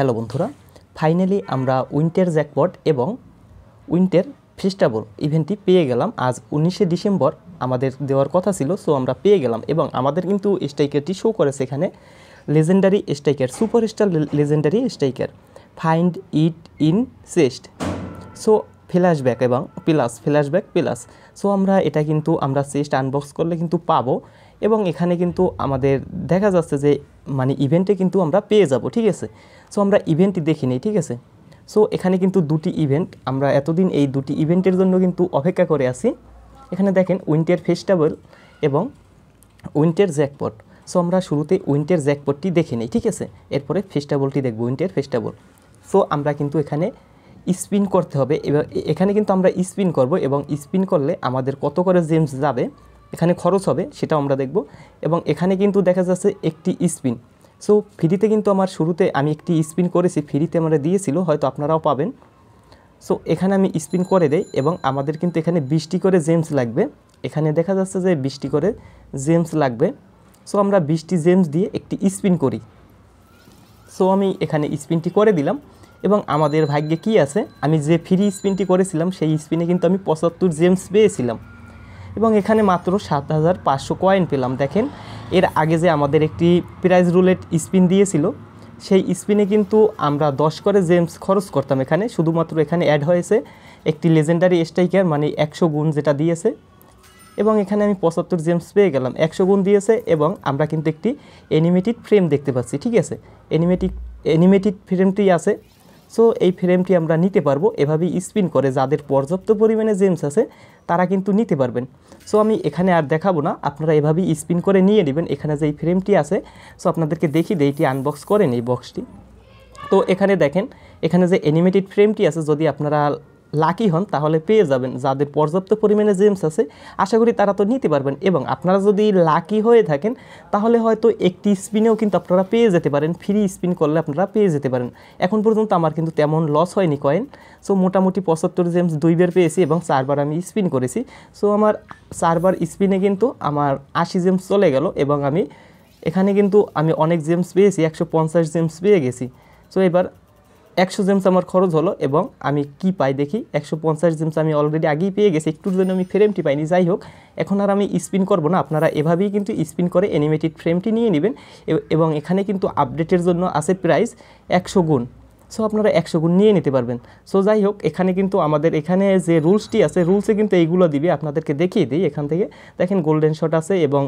hello বন্ধুরা finally আমরা winter jackpot এবং উইন্টার ফিস্টাবল ইভেন্টটি পেয়ে গেলাম আজ উনিশে ডিসেম্বর আমাদের দেওয়ার কথা ছিল সো আমরা পেয়ে গেলাম এবং আমাদের কিন্তু স্ট্রাইকারটি শো করেছে এখানে legendary striker superstar legendary striker find it in chest so flashback এবং প্লাস ফ্ল্যাশব্যাক প্লাস সো আমরা এটা কিন্তু আমরা চেস্ট আনবক্স করলে কিন্তু পাবো এবং এখানে কিন্তু আমাদের দেখা যাচ্ছে যে মানে ইভেন্টে কিন্তু আমরা পেয়ে যাব ঠিক আছে সো আমরা ইভেন্টটি দেখি নিই ঠিক আছে সো এখানে কিন্তু দুটি ইভেন্ট আমরা এতদিন এই দুটি ইভেন্টের জন্য কিন্তু অপেক্ষা করে আছি এখানে দেখেন উইন্টার ফেস্টিভ্যাল এবং উইন্টার জ্যাকপট সো আমরা শুরুতে উইন্টার জ্যাকপটটি দেখে নিই ঠিক আছে এরপরে ফেস্টিভ্যালটি দেখব উইন্টার ফেস্টিভ্যাল সো আমরা কিন্তু এখানে স্পিন করতে হবে এবার এখানে কিন্তু আমরা স্পিন করব এবং স্পিন করলে আমাদের কত করে জেমস যাবে এখানে খরচ হবে সেটাও আমরা দেখব এবং এখানে কিন্তু দেখা যাচ্ছে একটি স্পিন সো ফ্রিতে কিন্তু আমার শুরুতে আমি একটি স্পিন করেছি ফ্রিতে আমরা দিয়েছিল হয়তো আপনারাও পাবেন সো এখানে আমি স্পিন করে দেই এবং আমাদের কিন্তু এখানে বৃষ্টি করে জেমস লাগবে এখানে দেখা যাচ্ছে যে বৃষ্টি করে জেমস লাগবে সো আমরা বৃষ্টি জেমস দিয়ে একটি স্পিন করি সো আমি এখানে স্পিনটি করে দিলাম এবং আমাদের ভাগ্যে কি আছে আমি যে ফ্রি স্পিনটি করেছিলাম সেই স্পিনে কিন্তু আমি পঁচাত্তর জেমস পেয়েছিলাম এবং এখানে মাত্র সাত হাজার পাঁচশো কয়েন পেলাম দেখেন এর আগে যে আমাদের একটি প্রাইজ রুলেট স্পিন দিয়েছিল সেই স্পিনে কিন্তু আমরা দশ করে জেমস খরচ করতাম এখানে শুধুমাত্র এখানে অ্যাড হয়েছে একটি লেজেন্ডারি স্ট্রাইকার মানে একশো গুণ যেটা দিয়েছে এবং এখানে আমি পঁচাত্তর জেমস পেয়ে গেলাম একশো গুণ দিয়েছে এবং আমরা কিন্তু একটি অ্যানিমেটেড ফ্রেম দেখতে পাচ্ছি ঠিক আছে অ্যানিমেটিক অ্যানিমেটেড ফ্রেমটি আছে সো এই ফ্রেমটি আমরা নিতে পারবো এভাবেই স্পিন করে যাদের পর্যাপ্ত পরিমাণে জেমস আছে তারা কিন্তু নিতে পারবেন সো আমি এখানে আর দেখাবো না আপনারা এভাবেই স্পিন করে নিয়ে নেবেন এখানে যে এই ফ্রেমটি আছে সো আপনাদেরকে দেখি দিই এটি আনবক্স করেন এই বক্সটি তো এখানে দেখেন এখানে যে অ্যানিমেটেড ফ্রেমটি আছে যদি আপনারা লাকি হন তাহলে পেয়ে যাবেন যাদের পর্যাপ্ত পরিমাণে জেমস আছে আশা করি তারা তো নিতে পারবেন এবং আপনারা যদি লাকি হয়ে থাকেন তাহলে হয়তো একটি স্পিনেও কিন্তু আপনারা পেয়ে যেতে পারেন ফ্রি স্পিন করলে আপনারা পেয়ে যেতে পারেন এখন পর্যন্ত আমার কিন্তু তেমন লস হয়নি কয়েন সো মোটামুটি পঁচাত্তর জেমস দুইবার পেয়েছি এবং চারবার আমি স্পিন করেছি সো আমার চারবার স্পিনে কিন্তু আমার আশি জেমস চলে গেল এবং আমি এখানে কিন্তু আমি অনেক জেমস পেয়েছি একশো পঞ্চাশ জেমস পেয়ে গেছি সো এবার একশো জেমস আমার খরচ হলো এবং আমি কি পাই দেখি একশো পঞ্চাশ জেমস আমি অলরেডি আগেই পেয়ে গেছি একটুর জন্য আমি ফ্রেমটি পাইনি যাই হোক এখন আর আমি স্পিন করব না আপনারা এভাবেই কিন্তু স্পিন করে অ্যানিমেটেড ফ্রেমটি নিয়ে নেবেন এবং এখানে কিন্তু আপডেটের জন্য আছে প্রাইস একশো গুণ সো আপনারা একশো গুণ নিয়ে নিতে পারবেন সো যাই হোক এখানে কিন্তু আমাদের এখানে যে রুলসটি আছে রুলসে কিন্তু এইগুলো দিবে আপনাদেরকে দেখিয়ে দিই এখান থেকে দেখেন গোল্ডেন শট আছে এবং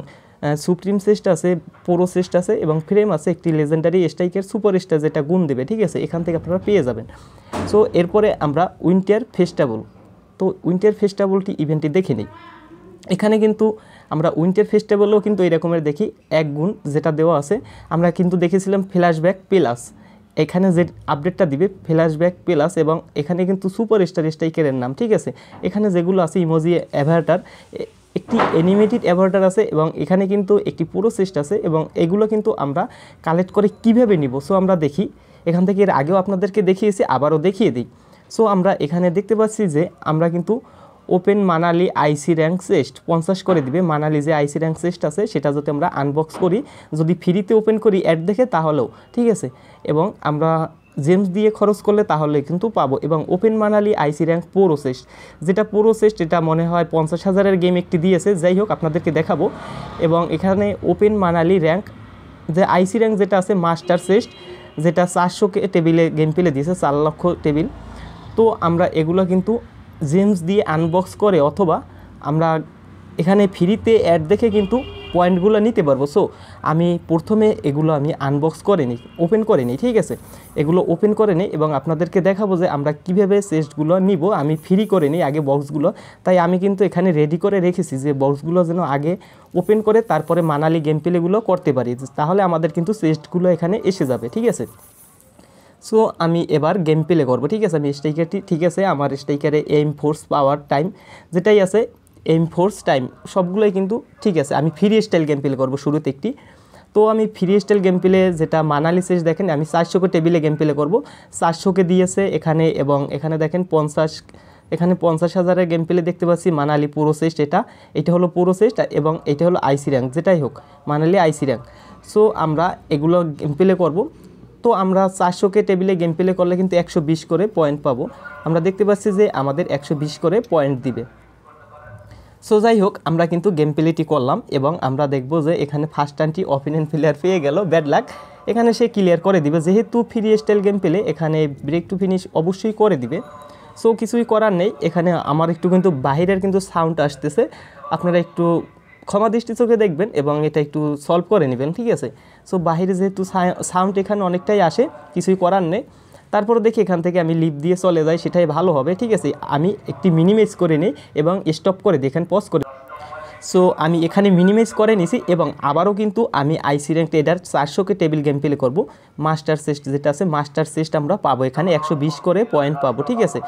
সুপ্রিম সেস্ট আছে পোরো সেস্ট আছে এবং ফ্রেম আছে একটি লেজেন্ডারি স্ট্রাইকের সুপার স্টার যেটা গুণ দেবে ঠিক আছে এখান থেকে আপনারা পেয়ে যাবেন সো এরপরে আমরা উইন্টার ফেস্টাবল তো উইন্টার ফেস্টাবলটি ইভেন্টটি দেখে নিই এখানে কিন্তু আমরা উইন্টার ফেস্টাবলও কিন্তু এই রকমের দেখি এক গুণ যেটা দেওয়া আছে আমরা কিন্তু দেখেছিলাম ফ্ল্যাশব্যাক প্লাস এখানে যে আপডেটটা দিবে ফ্ল্যাশব্যাক প্লাস এবং এখানে কিন্তু সুপার স্টার স্ট্রাইকারের নাম ঠিক আছে এখানে যেগুলো আছে ইমোজি অ্যাভারটার একটি অ্যানিমেটেড অ্যাভার্টার আছে এবং এখানে কিন্তু একটি পুরো সিস্ট আছে এবং এগুলো কিন্তু আমরা কালেক্ট করে কিভাবে নিব সো আমরা দেখি এখান থেকে এর আগেও আপনাদেরকে দেখিয়েছি আবারও দেখিয়ে দিই সো আমরা এখানে দেখতে পাচ্ছি যে আমরা কিন্তু ওপেন মানালি আইসি র্যাঙ্ক সেস্ট পঞ্চাশ করে দিবে মানালি যে আইসি র্যাঙ্ক সেস্ট আছে সেটা যদি আমরা আনবক্স করি যদি ফ্রিতে ওপেন করি অ্যাড দেখে তাহলেও ঠিক আছে এবং আমরা জেমস দিয়ে খরচ করলে তাহলে কিন্তু পাবো এবং ওপেন মানালি আইসি র্যাঙ্ক প্রোসেস যেটা প্রোসেস এটা মনে হয় পঞ্চাশ হাজারের গেম একটি দিয়েছে যাই হোক আপনাদেরকে দেখাবো এবং এখানে ওপেন মানালি র্যাঙ্ক যে আইসি র্যাঙ্ক যেটা আছে মাস্টার সেস্ট যেটা চারশো টেবিলে গেম পেলে দিয়েছে চার লক্ষ টেবিল তো আমরা এগুলো কিন্তু জেমস দিয়ে আনবক্স করে অথবা আমরা এখানে ফ্রিতে অ্যাড দেখে কিন্তু পয়েন্টগুলো নিতে পারবো সো আমি প্রথমে এগুলো আমি আনবক্স করে নিই ওপেন করে নিই ঠিক আছে এগুলো ওপেন করে নিই এবং আপনাদেরকে দেখাবো যে আমরা কীভাবে সেস্টগুলো নিব আমি ফ্রি করে নিই আগে বক্সগুলো তাই আমি কিন্তু এখানে রেডি করে রেখেছি যে বক্সগুলো যেন আগে ওপেন করে তারপরে মানালি গেম প্লেগুলো করতে পারি তাহলে আমাদের কিন্তু সেস্টগুলো এখানে এসে যাবে ঠিক আছে সো আমি এবার গেম প্লে করবো ঠিক আছে আমি স্ট্রাইকারটি ঠিক আছে আমার স্ট্রাইকারে এম ফোর্স পাওয়ার টাইম যেটাই আছে এম ফোর্স টাইম সবগুলোই কিন্তু ঠিক আছে আমি ফ্রি স্টাইল গেম প্লে করবো শুরুতে একটি তো আমি ফ্রি স্টাইল গেম প্লে যেটা মানালি শেষ দেখেন আমি চারশোকে টেবিলে গেম প্লে করবো চারশোকে দিয়েছে এখানে এবং এখানে দেখেন পঞ্চাশ এখানে পঞ্চাশ হাজারের গেম প্লে দেখতে পাচ্ছি মানালি প্রোসেস্ট এটা এটা হলো প্রোসেস্ট এবং এটা হলো আইসি র্যাঙ্ক যেটাই হোক মানালি আইসি র্যাঙ্ক সো আমরা এগুলো গেম প্লে করবো তো আমরা চারশোকে টেবিলে গেম প্লে করলে কিন্তু একশো করে পয়েন্ট পাবো আমরা দেখতে পাচ্ছি যে আমাদের একশো করে পয়েন্ট দিবে সো যাই হোক আমরা কিন্তু গেম প্লেটি করলাম এবং আমরা দেখব যে এখানে ফার্স্ট টানটি অপিনিয়ন প্লেয়ার পেয়ে গেল ব্যাড লাক এখানে সে ক্লিয়ার করে দিবে যেহেতু ফ্রি স্টাইল গেম পেলে এখানে ব্রেক টু ফিনিশ অবশ্যই করে দিবে সো কিছুই করার নেই এখানে আমার একটু কিন্তু বাহিরের কিন্তু সাউন্ড আসতেছে আপনারা একটু ক্ষমা দৃষ্টি চোখে দেখবেন এবং এটা একটু সলভ করে নেবেন ঠিক আছে সো বাহিরে যেহেতু সাউন্ড এখানে অনেকটাই আসে কিছুই করার নেই তারপর দেখি এখান থেকে আমি লিপ দিয়ে চলে যাই সেটাই ভালো হবে ঠিক আছে আমি একটি মিনিমাইজ করে নিই এবং স্টপ করে দেখেন পজ করে সো আমি এখানে মিনিমাইজ করে নিছি এবং আবারও কিন্তু আমি আইসি র্যাঙ্ক ট্রেডার চারশোকে টেবিল গেম প্লে করবো মাস্টার সেস্ট যেটা আছে মাস্টার সেস্ট আমরা পাবো এখানে একশো করে পয়েন্ট পাবো ঠিক আছে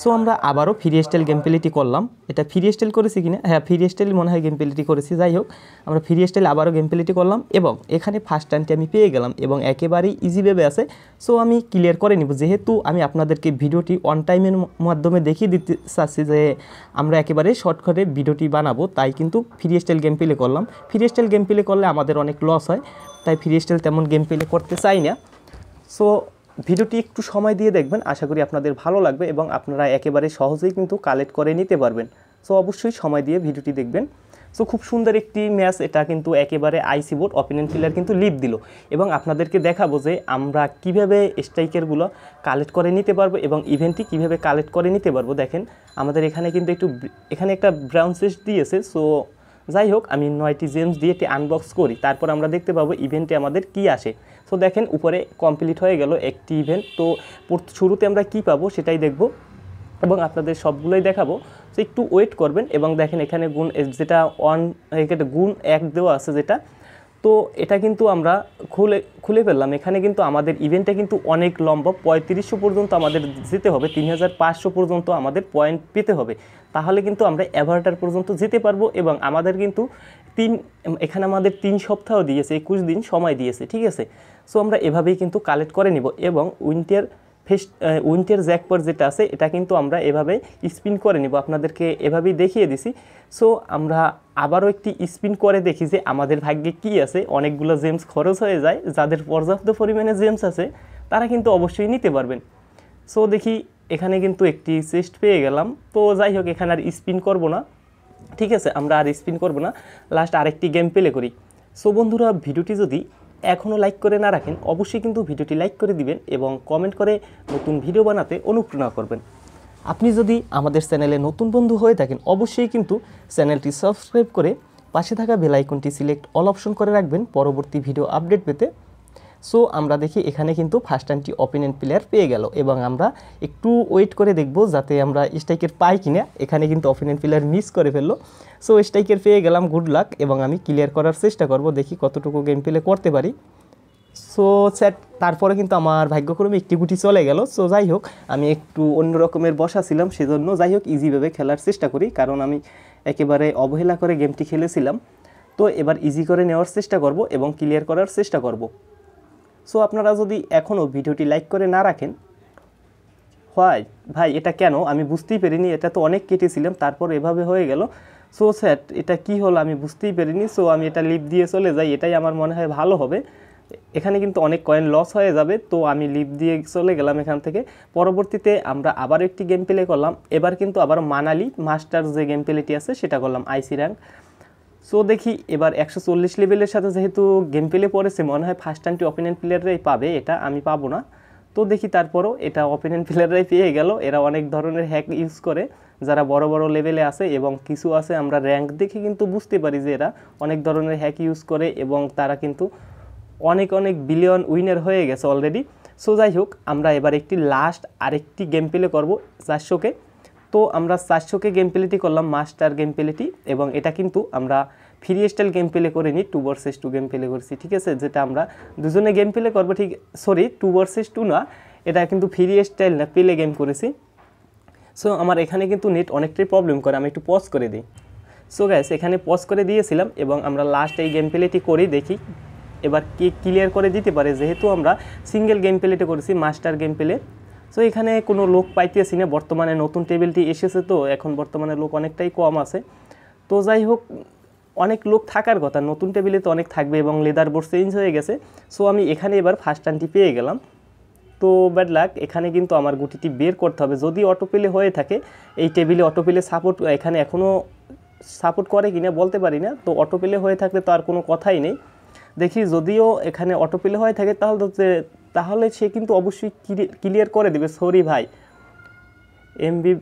সো আমরা আবারও ফ্রি স্টাইল গেম প্লেটি করলাম এটা ফ্রি স্টাইল করেছি কিনা হ্যাঁ ফ্রি স্টাইল মনে হয় গেম প্লেটি করেছি যাই হোক আমরা ফ্রি স্টাইল আবারও গেম প্লেটি করলাম এবং এখানে ফার্স্ট টাইমটি আমি পেয়ে গেলাম এবং একেবারেই ইজিভাবে আছে সো আমি ক্লিয়ার করে নিব যেহেতু আমি আপনাদেরকে ভিডিওটি অন টাইমের মাধ্যমে দেখিয়ে দিতে চাচ্ছি যে আমরা একেবারে শর্টকাটে ভিডিওটি বানাবো তাই কিন্তু ফ্রি স্টাইল গেম প্লে করলাম ফ্রি স্টাইল গেম প্লে করলে আমাদের অনেক লস হয় তাই ফ্রি স্টাইল তেমন গেম প্লে করতে চাই না সো ভিডিওটি একটু সময় দিয়ে দেখবেন আশা করি আপনাদের ভালো লাগবে এবং আপনারা একেবারে সহজেই কিন্তু কালেক্ট করে নিতে পারবেন সো অবশ্যই সময় দিয়ে ভিডিওটি দেখবেন সো খুব সুন্দর একটি ম্যাচ এটা কিন্তু একেবারে আইসি বোর্ড অপিনিয়ন ফিলার কিন্তু লিপ দিল এবং আপনাদেরকে দেখাবো যে আমরা কিভাবে স্ট্রাইকারগুলো কালেক্ট করে নিতে পারবো এবং ইভেন্টটি কিভাবে কালেক্ট করে নিতে পারবো দেখেন আমাদের এখানে কিন্তু একটু এখানে একটা ব্রাউন সেস দিয়েছে সো যাই হোক আমি নয়টি জেমস দিয়ে এটি আনবক্স করি তারপর আমরা দেখতে পাবো ইভেন্টে আমাদের কি আসে সো দেখেন উপরে কমপ্লিট হয়ে গেল একটি ইভেন্ট তো শুরুতে আমরা কি পাবো সেটাই দেখবো এবং আপনাদের সবগুলোই দেখাবো তো একটু ওয়েট করবেন এবং দেখেন এখানে গুণ যেটা ওয়ান এখানে গুণ এক দেওয়া আছে যেটা তো এটা কিন্তু আমরা খুলে খুলে ফেললাম এখানে কিন্তু আমাদের ইভেন্টটা কিন্তু অনেক লম্বা পঁয়ত্রিশশো পর্যন্ত আমাদের যেতে হবে তিন পর্যন্ত আমাদের পয়েন্ট পেতে হবে তাহলে কিন্তু আমরা এভারটার পর্যন্ত যেতে পারবো এবং আমাদের কিন্তু তিন এখানে আমাদের তিন সপ্তাহ দিয়েছে একুশ দিন সময় দিয়েছে ঠিক আছে সো আমরা এভাবেই কিন্তু কালেক্ট করে নিব এবং উইন্টার ফেস্ট উইন্টের পর যেটা আছে এটা কিন্তু আমরা এভাবে স্পিন করে নিব আপনাদেরকে এভাবেই দেখিয়ে দিছি সো আমরা আবারও একটি স্পিন করে দেখি যে আমাদের ভাগ্যে কি আছে অনেকগুলো জেমস খরচ হয়ে যায় যাদের পর্যাপ্ত পরিমাণে জেমস আছে তারা কিন্তু অবশ্যই নিতে পারবেন সো দেখি এখানে কিন্তু একটি চেস্ট পেয়ে গেলাম তো যাই হোক এখানে আর স্পিন করব না ঠিক আছে আমরা আর স্পিন করব না লাস্ট আরেকটি গেম প্লে করি সো বন্ধুরা ভিডিওটি যদি এখনও লাইক করে না রাখেন অবশ্যই কিন্তু ভিডিওটি লাইক করে দিবেন এবং কমেন্ট করে নতুন ভিডিও বানাতে অনুপ্রেরণা করবেন আপনি যদি আমাদের চ্যানেলে নতুন বন্ধু হয়ে থাকেন অবশ্যই কিন্তু চ্যানেলটি সাবস্ক্রাইব করে পাশে থাকা বেলাইকনটি সিলেক্ট অল অপশন করে রাখবেন পরবর্তী ভিডিও আপডেট পেতে সো আমরা দেখি এখানে কিন্তু ফার্স্ট টাইমটি অপোনেন্ট প্লেয়ার পেয়ে গেল এবং আমরা একটু ওয়েট করে দেখব যাতে আমরা স্ট্রাইকের পাই কিনা এখানে কিন্তু অপোনেন্ট প্লেয়ার মিস করে ফেললো সো স্ট্রাইকের পেয়ে গেলাম গুড লাক এবং আমি ক্লিয়ার করার চেষ্টা করব দেখি কতটুকু গেম প্লে করতে পারি সো স্যার তারপরে কিন্তু আমার ভাগ্যক্রমে একটি গুটি চলে গেল সো যাই হোক আমি একটু অন্য রকমের বসা ছিলাম সেজন্য যাই হোক ইজিভাবে খেলার চেষ্টা করি কারণ আমি একেবারে অবহেলা করে গেমটি খেলেছিলাম তো এবার ইজি করে নেওয়ার চেষ্টা করব এবং ক্লিয়ার করার চেষ্টা করব সো আপনারা যদি এখনও ভিডিওটি লাইক করে না রাখেন হয় ভাই এটা কেন আমি বুঝতেই পারিনি এটা তো অনেক কেটেছিলাম তারপর এভাবে হয়ে গেল সো স্যাট এটা কি হলো আমি বুঝতেই পারিনি সো আমি এটা লিপ দিয়ে চলে যাই এটাই আমার মনে হয় ভালো হবে এখানে কিন্তু অনেক কয়েন লস হয়ে যাবে তো আমি লিপ দিয়ে চলে গেলাম এখান থেকে পরবর্তীতে আমরা আবার একটি গেম প্লে করলাম এবার কিন্তু আবার মানালি মাস্টার যে গেম প্লেটি আছে সেটা করলাম আইসি র্যাঙ্ক সো দেখি এবার একশো চল্লিশ লেভেলের সাথে যেহেতু গেম প্লে পড়েছে মনে হয় ফার্স্ট টাইমটি অপিনিয়ন প্লেয়াররাই পাবে এটা আমি পাবো না তো দেখি তারপরও এটা অপিনিয়ন প্লেয়াররাই পেয়ে গেল এরা অনেক ধরনের হ্যাক ইউজ করে যারা বড় বড় লেভেলে আছে এবং কিছু আছে আমরা র্যাঙ্ক দেখে কিন্তু বুঝতে পারি যে এরা অনেক ধরনের হ্যাক ইউজ করে এবং তারা কিন্তু অনেক অনেক বিলিয়ন উইনার হয়ে গেছে অলরেডি সো যাই হোক আমরা এবার একটি লাস্ট আরেকটি গেম প্লে করবো চারশোকে তো আমরা চারশোকে গেম প্লেটি করলাম মাস্টার গেম প্লেটি এবং এটা কিন্তু আমরা ফ্রি স্টাইল গেম প্লে করে নিই two versus two game play করছি ঠিক আছে যেটা আমরা দুজনে গেম প্লে করবো ঠিক সরি টু বার্সেস টু না এটা কিন্তু ফ্রি স্টাইল না প্লে গেম করেছি সো আমার এখানে কিন্তু নেট অনেকটাই প্রবলেম করে আমি একটু পজ করে দিই সো গ্যাস এখানে পজ করে দিয়েছিলাম এবং আমরা লাস্ট এই গেম প্লেটি করেই দেখি এবার কে ক্লিয়ার করে দিতে পারে যেহেতু আমরা সিঙ্গেল গেম প্লেটে করেছি মাস্টার গেম প্লে সো এখানে কোনো লোক পাইতেছি না বর্তমানে নতুন টেবিলটি এসেছে তো এখন বর্তমানে লোক অনেকটাই কম আছে তো যাই হোক অনেক লোক থাকার কথা নতুন টেবিলে তো অনেক থাকবে এবং লেদার বোর্ড চেঞ্জ হয়ে গেছে সো আমি এখানে এবার ফার্স্ট টানটি পেয়ে গেলাম তো ব্যাড লাক এখানে কিন্তু আমার গুটিটি বের করতে হবে যদি অটো পেলে হয়ে থাকে এই টেবিলে অটো পেলে সাপোর্ট এখানে এখনও সাপোর্ট করে কি না বলতে পারি না তো অটো পেলে হয়ে থাকলে তো আর কোনো কথাই নেই দেখি যদিও এখানে অটো পেলে হয়ে থাকে তাহলে তো তাহলে সে কিন্তু অবশ্যই ক্লিয়ার করে দেবে সরি ভাই এমবি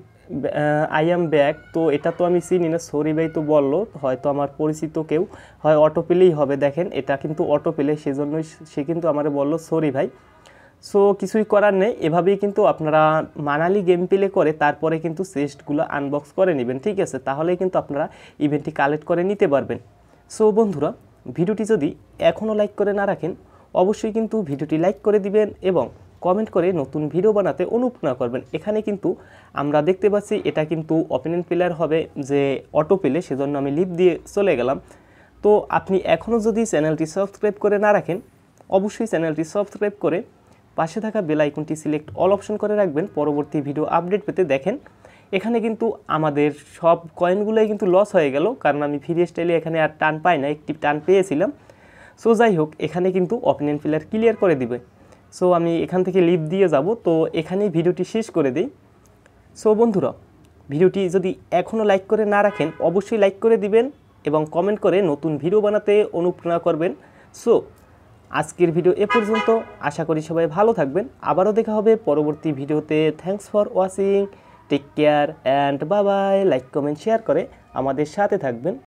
আই অ্যাম ব্যাক তো এটা তো আমি চিনি না সরি ভাই তো বললো হয়তো আমার পরিচিত কেউ হয় অটো পেলেই হবে দেখেন এটা কিন্তু অটো পেলে সেজন্যই সে কিন্তু আমার বলল সরি ভাই সো কিছুই করার নেই এভাবেই কিন্তু আপনারা মানালি গেম প্লে করে তারপরে কিন্তু চেস্টগুলো আনবক্স করে নেবেন ঠিক আছে তাহলে কিন্তু আপনারা ইভেন্টটি কালেক্ট করে নিতে পারবেন সো বন্ধুরা ভিডিওটি যদি এখনও লাইক করে না রাখেন অবশ্যই কিন্তু ভিডিওটি লাইক করে দিবেন এবং কমেন্ট করে নতুন ভিডিও বানাতে অনুপ্রেরণা করবেন এখানে কিন্তু আমরা দেখতে পাচ্ছি এটা কিন্তু অপিনিয়ন প্লেয়ার হবে যে অটো পেলে সেজন্য আমি লিপ দিয়ে চলে গেলাম তো আপনি এখনও যদি চ্যানেলটি সাবস্ক্রাইব করে না রাখেন অবশ্যই চ্যানেলটি সাবস্ক্রাইব করে পাশে থাকা বেল আইকনটি সিলেক্ট অল অপশন করে রাখবেন পরবর্তী ভিডিও আপডেট পেতে দেখেন এখানে কিন্তু আমাদের সব কয়েনগুলোই কিন্তু লস হয়ে গেল কারণ আমি ফ্রি স্টাইলে এখানে আর টান পাই না একটি টান পেয়েছিলাম সো যাই হোক এখানে কিন্তু অপিনিয়ন ফিলার ক্লিয়ার করে দিবে সো আমি এখান থেকে লিভ দিয়ে যাব তো এখানেই ভিডিওটি শেষ করে দিই সো বন্ধুরা ভিডিওটি যদি এখনও লাইক করে না রাখেন অবশ্যই লাইক করে দিবেন এবং কমেন্ট করে নতুন ভিডিও বানাতে অনুপ্রেরণা করবেন সো আজকের ভিডিও এ পর্যন্ত আশা করি সবাই ভালো থাকবেন আবারও দেখা হবে পরবর্তী ভিডিওতে thanks for watching take care and bye bye like comment share করে আমাদের সাথে থাকবেন